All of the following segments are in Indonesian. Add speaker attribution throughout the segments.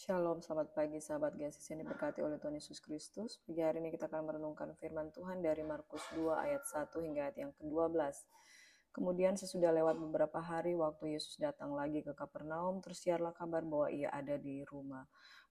Speaker 1: Shalom, selamat pagi sahabat Gensis yang diberkati oleh Tuhan Yesus Kristus. Pagi hari ini kita akan merenungkan firman Tuhan dari Markus 2 ayat 1 hingga ayat yang ke-12. Kemudian sesudah lewat beberapa hari waktu Yesus datang lagi ke Kapernaum, tersiarlah kabar bahwa ia ada di rumah.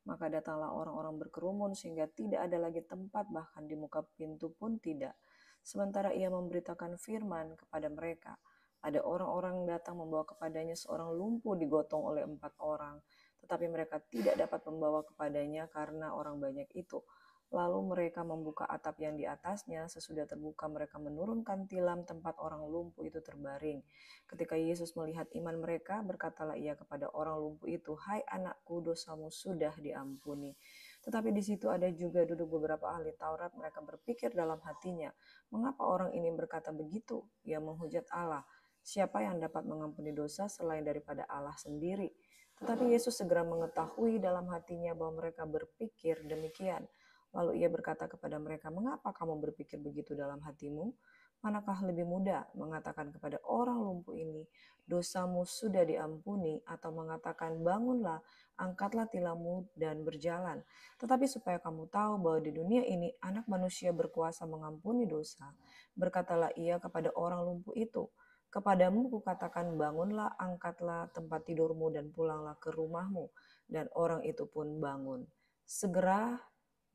Speaker 1: Maka datanglah orang-orang berkerumun sehingga tidak ada lagi tempat bahkan di muka pintu pun tidak. Sementara ia memberitakan firman kepada mereka. Ada orang-orang datang membawa kepadanya seorang lumpuh digotong oleh empat orang tetapi mereka tidak dapat membawa kepadanya karena orang banyak itu. Lalu mereka membuka atap yang di atasnya, sesudah terbuka mereka menurunkan tilam tempat orang lumpuh itu terbaring. Ketika Yesus melihat iman mereka, berkatalah ia kepada orang lumpuh itu, Hai anakku, dosamu sudah diampuni. Tetapi di situ ada juga duduk beberapa ahli Taurat, mereka berpikir dalam hatinya, Mengapa orang ini berkata begitu? Ia menghujat Allah. Siapa yang dapat mengampuni dosa selain daripada Allah sendiri? Tetapi Yesus segera mengetahui dalam hatinya bahwa mereka berpikir demikian. Lalu ia berkata kepada mereka, "Mengapa kamu berpikir begitu dalam hatimu? Manakah lebih mudah mengatakan kepada orang lumpuh ini, dosamu sudah diampuni, atau mengatakan, bangunlah, angkatlah tilammu dan berjalan. Tetapi supaya kamu tahu bahwa di dunia ini anak manusia berkuasa mengampuni dosa, berkatalah ia kepada orang lumpuh itu, Kepadamu kukatakan bangunlah, angkatlah tempat tidurmu dan pulanglah ke rumahmu. Dan orang itu pun bangun. Segera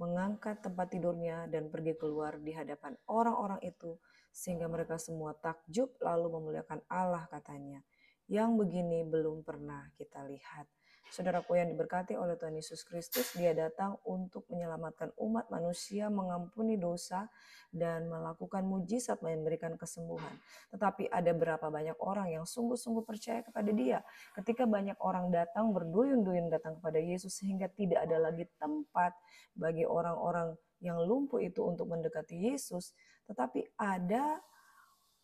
Speaker 1: mengangkat tempat tidurnya dan pergi keluar di hadapan orang-orang itu sehingga mereka semua takjub lalu memuliakan Allah katanya. Yang begini belum pernah kita lihat Saudaraku yang diberkati oleh Tuhan Yesus Kristus, dia datang untuk menyelamatkan umat manusia, mengampuni dosa, dan melakukan mujizat memberikan kesembuhan. Tetapi ada berapa banyak orang yang sungguh-sungguh percaya kepada dia. Ketika banyak orang datang berduyun-duyun datang kepada Yesus sehingga tidak ada lagi tempat bagi orang-orang yang lumpuh itu untuk mendekati Yesus. Tetapi ada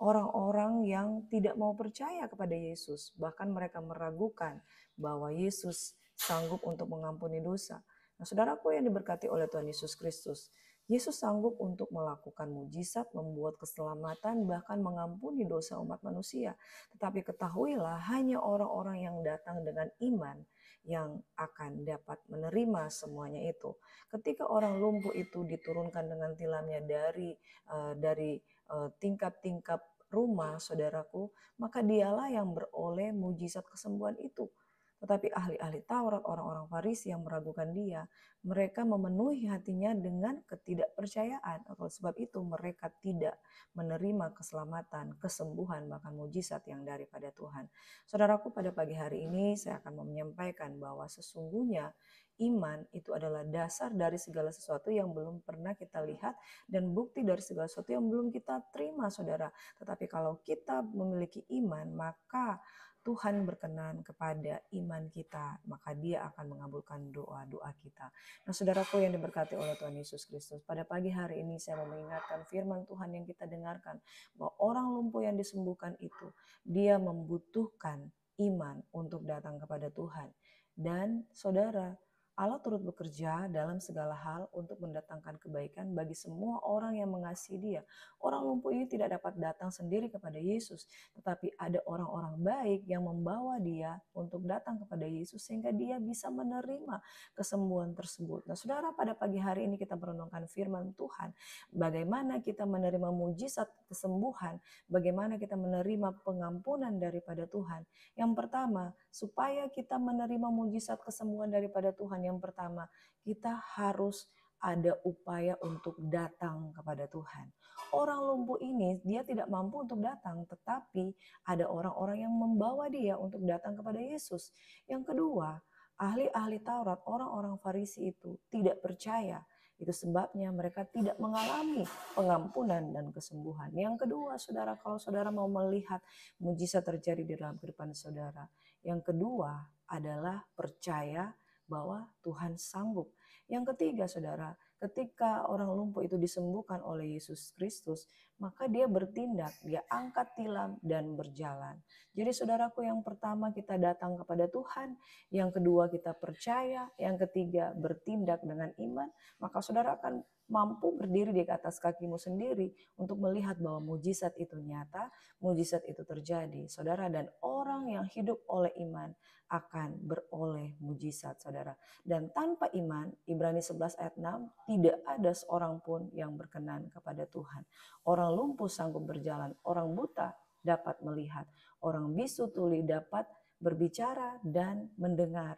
Speaker 1: orang-orang yang tidak mau percaya kepada Yesus, bahkan mereka meragukan bahwa Yesus sanggup untuk mengampuni dosa. Nah, saudaraku yang diberkati oleh Tuhan Yesus Kristus, Yesus sanggup untuk melakukan mujizat, membuat keselamatan, bahkan mengampuni dosa umat manusia. Tetapi ketahuilah, hanya orang-orang yang datang dengan iman yang akan dapat menerima semuanya itu. Ketika orang lumpuh itu diturunkan dengan tilamnya dari eh, dari eh, tingkap-tingkap rumah, saudaraku, maka dialah yang beroleh mujizat kesembuhan itu. Tetapi ahli-ahli Taurat, orang-orang Farisi yang meragukan dia, mereka memenuhi hatinya dengan ketidakpercayaan. Oleh sebab itu mereka tidak menerima keselamatan, kesembuhan, bahkan mujizat yang daripada Tuhan. Saudaraku, pada pagi hari ini saya akan menyampaikan bahwa sesungguhnya iman itu adalah dasar dari segala sesuatu yang belum pernah kita lihat dan bukti dari segala sesuatu yang belum kita terima, saudara. Tetapi kalau kita memiliki iman, maka Tuhan berkenan kepada iman kita, maka Dia akan mengabulkan doa-doa kita. Nah, saudaraku yang diberkati oleh Tuhan Yesus Kristus, pada pagi hari ini saya mau mengingatkan firman Tuhan yang kita dengarkan bahwa orang lumpuh yang disembuhkan itu, dia membutuhkan iman untuk datang kepada Tuhan. Dan saudara, Allah turut bekerja dalam segala hal untuk mendatangkan kebaikan bagi semua orang yang mengasihi Dia. Orang lumpuh ini tidak dapat datang sendiri kepada Yesus, tetapi ada orang-orang baik yang membawa Dia untuk datang kepada Yesus sehingga Dia bisa menerima kesembuhan tersebut. Nah, saudara, pada pagi hari ini kita merenungkan firman Tuhan, bagaimana kita menerima mujizat kesembuhan, bagaimana kita menerima pengampunan daripada Tuhan. Yang pertama, supaya kita menerima mujizat kesembuhan daripada Tuhan yang pertama, kita harus ada upaya untuk datang kepada Tuhan. Orang lumpuh ini dia tidak mampu untuk datang, tetapi ada orang-orang yang membawa dia untuk datang kepada Yesus. Yang kedua, ahli-ahli Taurat, orang-orang Farisi itu tidak percaya itu sebabnya mereka tidak mengalami pengampunan dan kesembuhan. Yang kedua, saudara, kalau saudara mau melihat mujizat terjadi di dalam kehidupan saudara, yang kedua adalah percaya bahwa Tuhan sanggup. Yang ketiga, saudara, ketika orang lumpuh itu disembuhkan oleh Yesus Kristus, maka dia bertindak, dia angkat tilam dan berjalan. Jadi saudaraku yang pertama kita datang kepada Tuhan, yang kedua kita percaya, yang ketiga bertindak dengan iman, maka saudara akan mampu berdiri di atas kakimu sendiri untuk melihat bahwa mujizat itu nyata, mujizat itu terjadi. Saudara dan orang yang hidup oleh iman akan beroleh mujizat, Saudara. Dan tanpa iman, Ibrani 11 ayat 6, tidak ada seorang pun yang berkenan kepada Tuhan. Orang lumpuh sanggup berjalan, orang buta dapat melihat, orang bisu tuli dapat berbicara dan mendengar.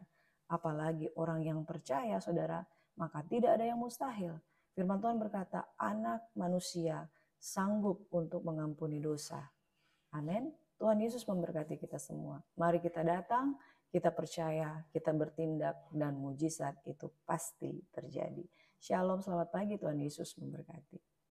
Speaker 1: Apalagi orang yang percaya, Saudara, maka tidak ada yang mustahil Firman Tuhan berkata, anak manusia sanggup untuk mengampuni dosa. Amin. Tuhan Yesus memberkati kita semua. Mari kita datang, kita percaya, kita bertindak, dan mujizat itu pasti terjadi. Shalom, selamat pagi Tuhan Yesus memberkati.